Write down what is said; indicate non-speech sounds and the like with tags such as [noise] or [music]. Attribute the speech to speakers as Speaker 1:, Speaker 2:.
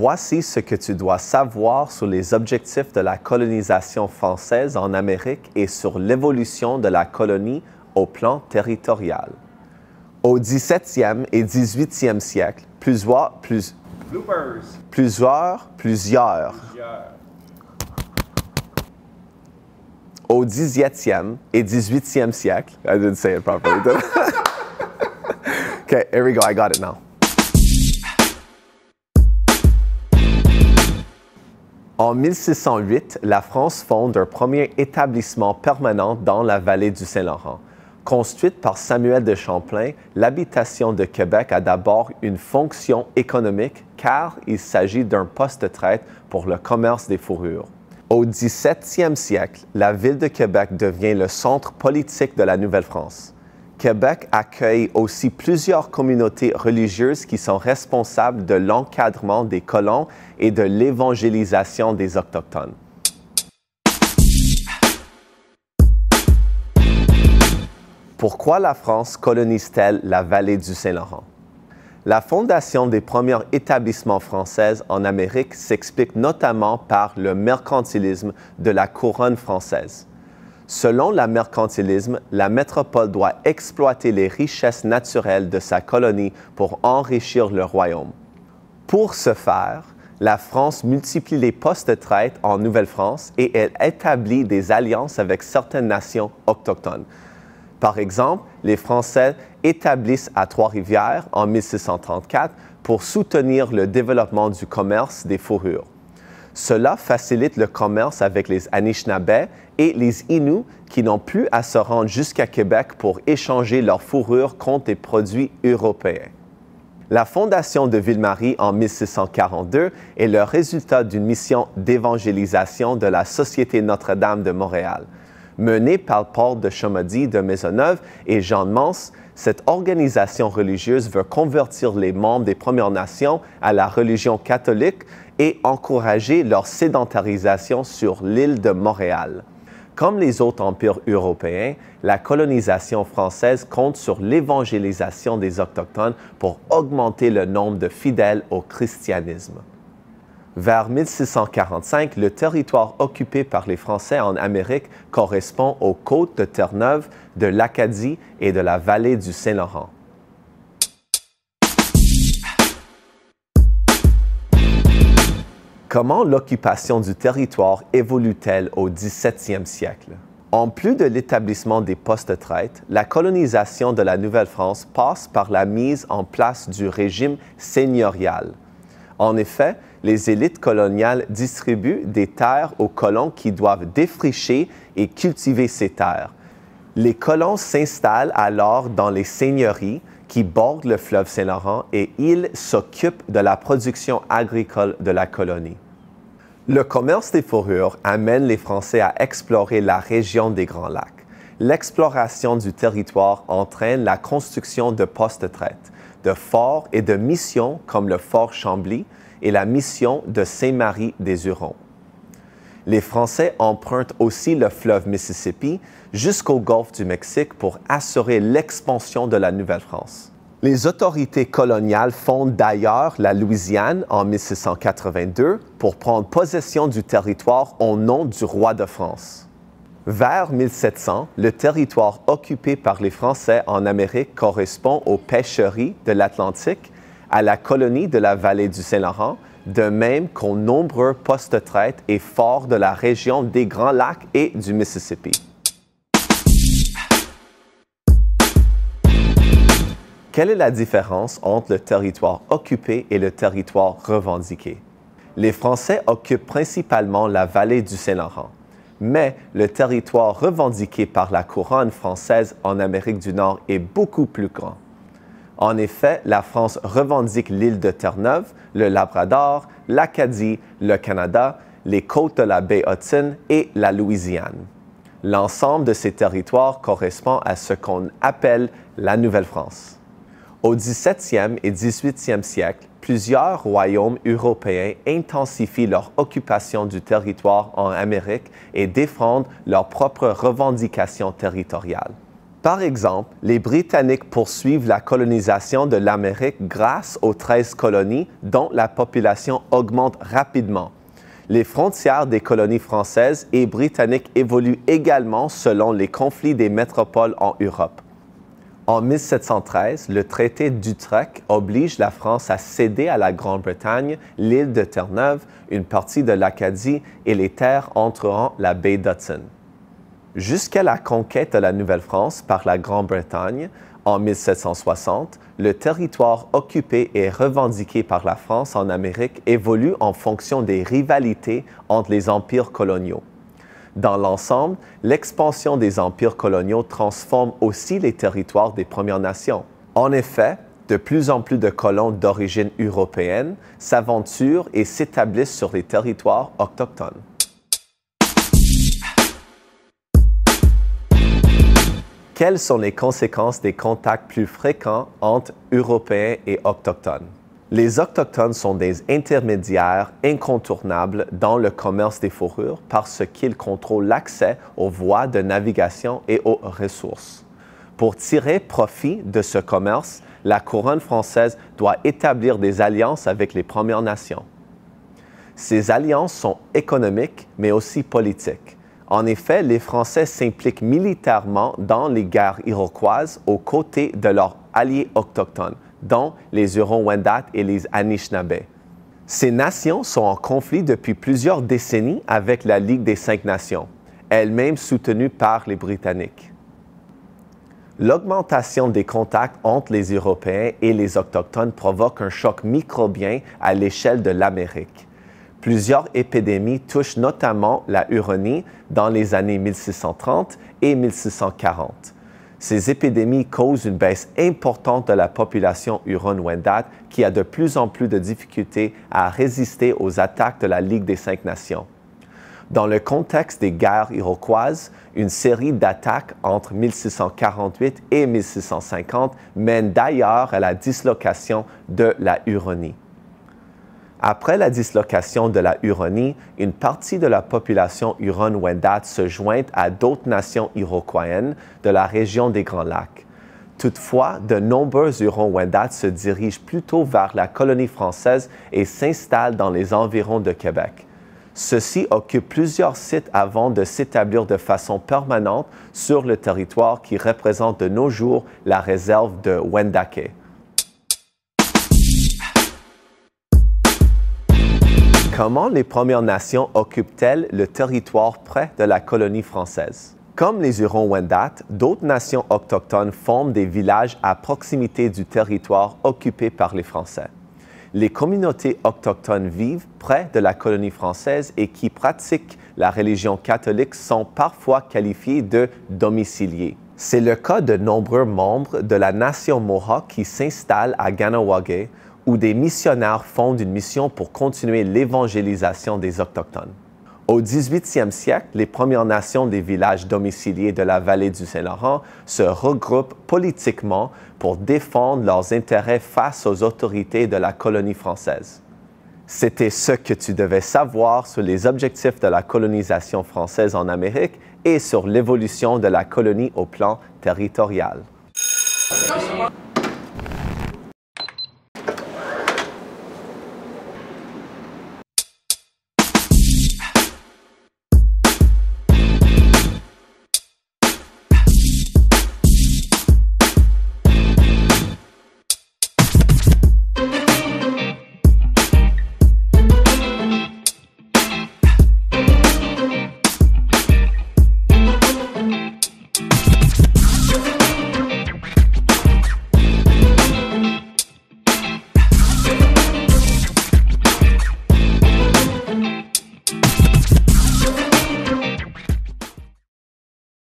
Speaker 1: Voici ce que tu dois savoir sur les objectifs de la colonisation française en Amérique et sur l'évolution de la colonie au plan territorial. Au 17e et 18e siècle, plusieurs, plus, plusieurs, plusieurs. Au 17e et 18e siècle, I didn't say it properly. [laughs] okay, here we go, I got it now. En 1608, la France fonde un premier établissement permanent dans la vallée du Saint-Laurent. Construite par Samuel de Champlain, l'habitation de Québec a d'abord une fonction économique car il s'agit d'un poste de traite pour le commerce des fourrures. Au 17e siècle, la ville de Québec devient le centre politique de la Nouvelle-France. Québec accueille aussi plusieurs communautés religieuses qui sont responsables de l'encadrement des colons et de l'évangélisation des Autochtones. Pourquoi la France colonise-t-elle la vallée du Saint-Laurent? La fondation des premiers établissements français en Amérique s'explique notamment par le mercantilisme de la couronne française. Selon le mercantilisme, la métropole doit exploiter les richesses naturelles de sa colonie pour enrichir le royaume. Pour ce faire, la France multiplie les postes de traite en Nouvelle-France et elle établit des alliances avec certaines nations autochtones. Par exemple, les Français établissent à Trois-Rivières en 1634 pour soutenir le développement du commerce des fourrures. Cela facilite le commerce avec les Anishinabés et les Inuits qui n'ont plus à se rendre jusqu'à Québec pour échanger leurs fourrures contre des produits européens. La fondation de Ville-Marie en 1642 est le résultat d'une mission d'évangélisation de la Société Notre-Dame de Montréal – menée par le de Chamody de Maisonneuve et Jean de Mans, cette organisation religieuse veut convertir les membres des Premières Nations à la religion catholique et encourager leur sédentarisation sur l'île de Montréal. Comme les autres empires européens, la colonisation française compte sur l'évangélisation des Autochtones pour augmenter le nombre de fidèles au christianisme. Vers 1645, le territoire occupé par les Français en Amérique correspond aux côtes de Terre-Neuve, de l'Acadie et de la vallée du Saint-Laurent. Comment l'occupation du territoire évolue-t-elle au 17e siècle? En plus de l'établissement des postes de traite, la colonisation de la Nouvelle-France passe par la mise en place du régime seigneurial. En effet, les élites coloniales distribuent des terres aux colons qui doivent défricher et cultiver ces terres. Les colons s'installent alors dans les seigneuries qui bordent le fleuve Saint-Laurent et ils s'occupent de la production agricole de la colonie. Le commerce des fourrures amène les Français à explorer la région des Grands Lacs l'exploration du territoire entraîne la construction de postes de traite, de forts et de missions comme le fort Chambly et la mission de Saint-Marie des Hurons. Les Français empruntent aussi le fleuve Mississippi jusqu'au golfe du Mexique pour assurer l'expansion de la Nouvelle-France. Les autorités coloniales fondent d'ailleurs la Louisiane en 1682 pour prendre possession du territoire au nom du roi de France. Vers 1700, le territoire occupé par les Français en Amérique correspond aux pêcheries de l'Atlantique, à la colonie de la vallée du Saint-Laurent, de même qu'aux nombreux postes de traite et forts de la région des Grands Lacs et du Mississippi. Quelle est la différence entre le territoire occupé et le territoire revendiqué? Les Français occupent principalement la vallée du Saint-Laurent mais le territoire revendiqué par la couronne française en Amérique du Nord est beaucoup plus grand. En effet, la France revendique l'île de Terre-Neuve, le Labrador, l'Acadie, le Canada, les côtes de la baie Hudson et la Louisiane. L'ensemble de ces territoires correspond à ce qu'on appelle la Nouvelle-France. Au 17e et 18e siècle, plusieurs royaumes européens intensifient leur occupation du territoire en Amérique et défendent leurs propres revendications territoriales. Par exemple, les Britanniques poursuivent la colonisation de l'Amérique grâce aux 13 colonies dont la population augmente rapidement. Les frontières des colonies françaises et britanniques évoluent également selon les conflits des métropoles en Europe. En 1713, le traité d'Utrecht oblige la France à céder à la Grande-Bretagne l'île de Terre-Neuve, une partie de l'Acadie et les terres entourant la baie d'Hudson. Jusqu'à la conquête de la Nouvelle-France par la Grande-Bretagne en 1760, le territoire occupé et revendiqué par la France en Amérique évolue en fonction des rivalités entre les empires coloniaux. Dans l'ensemble, l'expansion des empires coloniaux transforme aussi les territoires des Premières Nations. En effet, de plus en plus de colons d'origine européenne s'aventurent et s'établissent sur les territoires autochtones. Quelles sont les conséquences des contacts plus fréquents entre Européens et Autochtones? Les Autochtones sont des intermédiaires incontournables dans le commerce des fourrures parce qu'ils contrôlent l'accès aux voies de navigation et aux ressources. Pour tirer profit de ce commerce, la couronne française doit établir des alliances avec les Premières Nations. Ces alliances sont économiques mais aussi politiques. En effet, les Français s'impliquent militairement dans les guerres iroquoises aux côtés de leurs alliés autochtones, dont les Hurons-Wendat et les Anishinaabe. Ces nations sont en conflit depuis plusieurs décennies avec la Ligue des Cinq Nations, elle-même soutenue par les Britanniques. L'augmentation des contacts entre les Européens et les Autochtones provoque un choc microbien à l'échelle de l'Amérique. Plusieurs épidémies touchent notamment la Huronie dans les années 1630 et 1640 ces épidémies causent une baisse importante de la population huron-wendat qui a de plus en plus de difficultés à résister aux attaques de la Ligue des Cinq Nations. Dans le contexte des guerres iroquoises, une série d'attaques entre 1648 et 1650 mène d'ailleurs à la dislocation de la Huronie. Après la dislocation de la Huronie, une partie de la population Huron-Wendat se jointe à d'autres nations iroquoiennes de la région des Grands Lacs. Toutefois, de nombreux Hurons-Wendat se dirigent plutôt vers la colonie française et s'installent dans les environs de Québec. Ceux-ci occupent plusieurs sites avant de s'établir de façon permanente sur le territoire qui représente de nos jours la réserve de Wendake. Comment les Premières Nations occupent-elles le territoire près de la colonie française? Comme les Hurons-Wendat, d'autres nations autochtones forment des villages à proximité du territoire occupé par les Français. Les communautés autochtones vivent près de la colonie française et qui pratiquent la religion catholique sont parfois qualifiées de domiciliés. C'est le cas de nombreux membres de la nation Mohawk qui s'installent à Ganawagé où des missionnaires fondent une mission pour continuer l'évangélisation des Autochtones. Au 18e siècle, les Premières Nations des villages domiciliés de la vallée du Saint-Laurent se regroupent politiquement pour défendre leurs intérêts face aux autorités de la colonie française. C'était ce que tu devais savoir sur les objectifs de la colonisation française en Amérique et sur l'évolution de la colonie au plan territorial.